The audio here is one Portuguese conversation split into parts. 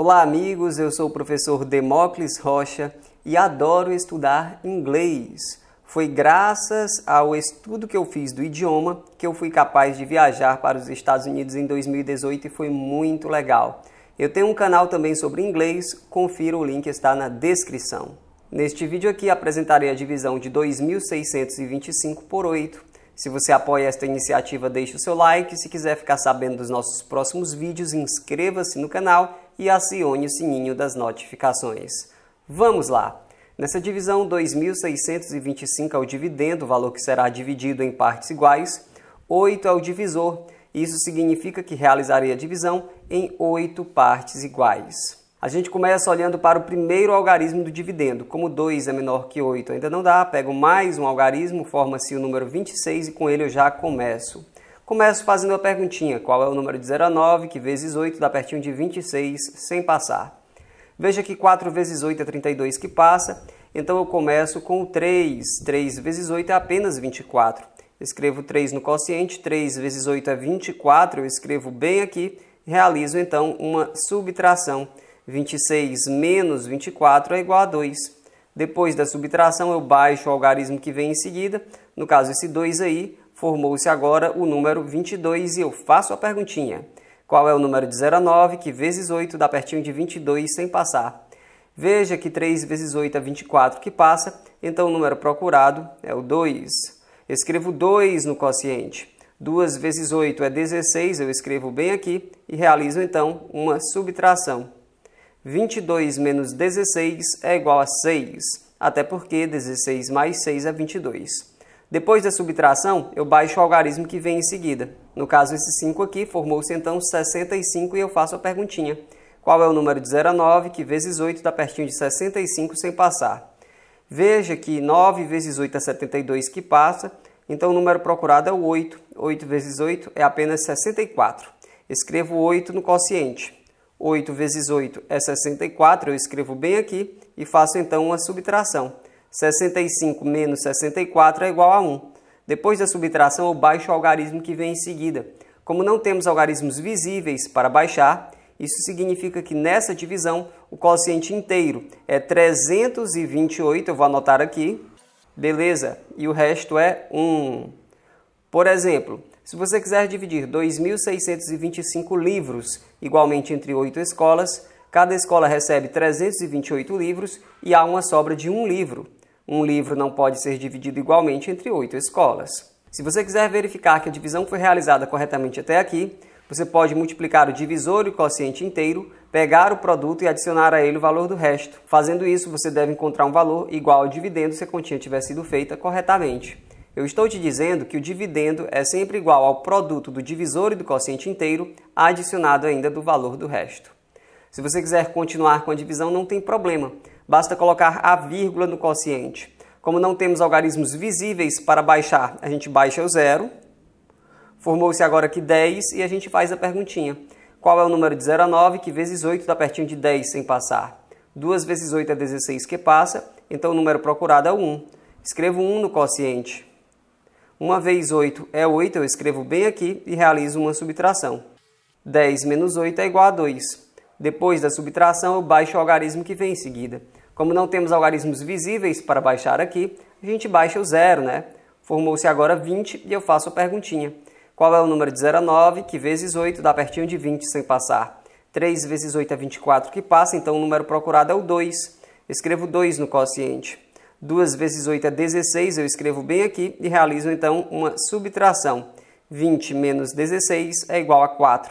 Olá, amigos. Eu sou o professor Demócles Rocha e adoro estudar inglês. Foi graças ao estudo que eu fiz do idioma que eu fui capaz de viajar para os Estados Unidos em 2018 e foi muito legal. Eu tenho um canal também sobre inglês, confira o link está na descrição. Neste vídeo aqui apresentarei a divisão de 2.625 por 8. Se você apoia esta iniciativa, deixe o seu like. Se quiser ficar sabendo dos nossos próximos vídeos, inscreva-se no canal e acione o sininho das notificações. Vamos lá! Nessa divisão 2.625 é o dividendo, valor que será dividido em partes iguais, 8 é o divisor, isso significa que realizarei a divisão em 8 partes iguais. A gente começa olhando para o primeiro algarismo do dividendo. Como 2 é menor que 8 ainda não dá, pego mais um algarismo, forma-se o número 26 e com ele eu já começo. Começo fazendo a perguntinha: qual é o número de 0 a 9, que vezes 8 dá pertinho de 26, sem passar? Veja que 4 vezes 8 é 32 que passa, então eu começo com 3. 3 vezes 8 é apenas 24. Escrevo 3 no quociente, 3 vezes 8 é 24, eu escrevo bem aqui, realizo então uma subtração. 26 menos 24 é igual a 2. Depois da subtração, eu baixo o algarismo que vem em seguida. No caso, esse 2 aí, Formou-se agora o número 22 e eu faço a perguntinha. Qual é o número de 0 que vezes 8 dá pertinho de 22 sem passar? Veja que 3 vezes 8 é 24 que passa, então o número procurado é o 2. Escrevo 2 no quociente. 2 vezes 8 é 16, eu escrevo bem aqui e realizo então uma subtração. 22 menos 16 é igual a 6, até porque 16 mais 6 é 22. Depois da subtração, eu baixo o algarismo que vem em seguida. No caso, esse 5 aqui formou-se então 65 e eu faço a perguntinha. Qual é o número de 0 a 9 que vezes 8 dá pertinho de 65 sem passar? Veja que 9 vezes 8 é 72 que passa, então o número procurado é o 8. 8 vezes 8 é apenas 64. Escrevo 8 no quociente. 8 vezes 8 é 64, eu escrevo bem aqui e faço então uma subtração. 65 menos 64 é igual a 1. Depois da subtração, eu baixo o algarismo que vem em seguida. Como não temos algarismos visíveis para baixar, isso significa que nessa divisão o quociente inteiro é 328, eu vou anotar aqui, beleza? E o resto é 1. Por exemplo, se você quiser dividir 2.625 livros igualmente entre oito escolas, cada escola recebe 328 livros e há uma sobra de um livro. Um livro não pode ser dividido igualmente entre oito escolas. Se você quiser verificar que a divisão foi realizada corretamente até aqui, você pode multiplicar o divisor e o quociente inteiro, pegar o produto e adicionar a ele o valor do resto. Fazendo isso, você deve encontrar um valor igual ao dividendo se a continha tiver sido feita corretamente. Eu estou te dizendo que o dividendo é sempre igual ao produto do divisor e do quociente inteiro, adicionado ainda do valor do resto. Se você quiser continuar com a divisão, não tem problema basta colocar a vírgula no quociente. Como não temos algarismos visíveis para baixar, a gente baixa o zero. Formou-se agora aqui 10 e a gente faz a perguntinha. Qual é o número de 0 a 9 que vezes 8 dá pertinho de 10 sem passar? 2 vezes 8 é 16 que passa, então o número procurado é 1. Escrevo 1 no quociente. 1 vezes 8 é 8, eu escrevo bem aqui e realizo uma subtração. 10 menos 8 é igual a 2. Depois da subtração, eu baixo o algarismo que vem em seguida. Como não temos algarismos visíveis para baixar aqui, a gente baixa o zero, né? Formou-se agora 20 e eu faço a perguntinha. Qual é o número de 0 a 9, que vezes 8 dá pertinho de 20 sem passar? 3 vezes 8 é 24 que passa, então o número procurado é o 2. Escrevo 2 no quociente. 2 vezes 8 é 16, eu escrevo bem aqui e realizo então uma subtração. 20 menos 16 é igual a 4.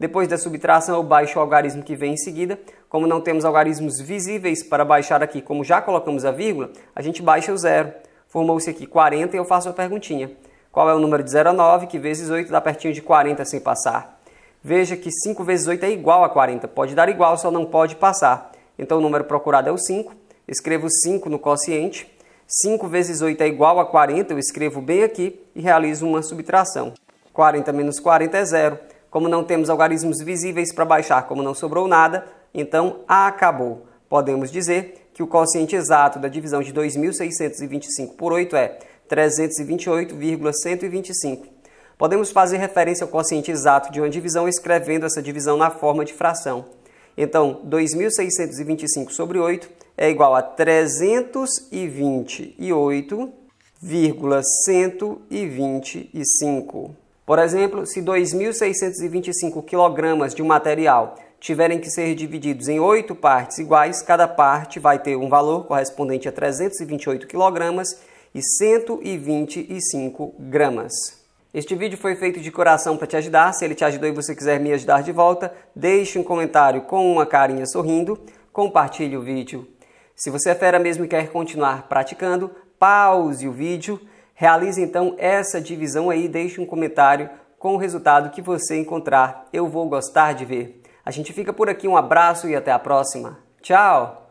Depois da subtração, eu baixo o algarismo que vem em seguida. Como não temos algarismos visíveis para baixar aqui, como já colocamos a vírgula, a gente baixa o zero. Formou-se aqui 40 e eu faço a perguntinha. Qual é o número de 0 a 9, que vezes 8 dá pertinho de 40 sem passar? Veja que 5 vezes 8 é igual a 40. Pode dar igual, só não pode passar. Então o número procurado é o 5. Escrevo 5 no quociente. 5 vezes 8 é igual a 40, eu escrevo bem aqui e realizo uma subtração. 40 menos 40 é zero. Como não temos algarismos visíveis para baixar, como não sobrou nada, então acabou. Podemos dizer que o quociente exato da divisão de 2.625 por 8 é 328,125. Podemos fazer referência ao quociente exato de uma divisão escrevendo essa divisão na forma de fração. Então, 2.625 sobre 8 é igual a 328,125. Por exemplo, se 2.625 kg de um material tiverem que ser divididos em oito partes iguais, cada parte vai ter um valor correspondente a 328 kg e 125 gramas. Este vídeo foi feito de coração para te ajudar. Se ele te ajudou e você quiser me ajudar de volta, deixe um comentário com uma carinha sorrindo, compartilhe o vídeo. Se você é fera mesmo e quer continuar praticando, pause o vídeo Realize então essa divisão aí, deixe um comentário com o resultado que você encontrar. Eu vou gostar de ver. A gente fica por aqui, um abraço e até a próxima. Tchau!